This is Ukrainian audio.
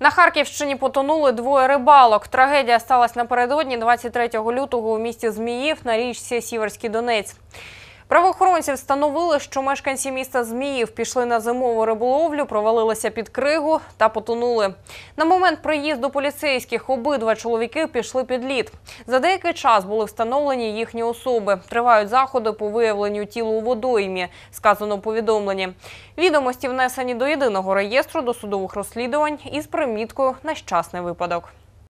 На Харківщині потонули двоє рибалок. Трагедія сталася напередодні 23 лютого у місті Зміїв на річці Сіверський Донець. Правоохоронці встановили, що мешканці міста Зміїв пішли на зимову риболовлю, провалилися під кригу та потонули. На момент приїзду поліцейських обидва чоловіки пішли під лід. За деякий час були встановлені їхні особи. Тривають заходи по виявленню тілу у водоймі, сказано повідомлені. Відомості внесені до єдиного реєстру досудових розслідувань із приміткою нещасний випадок.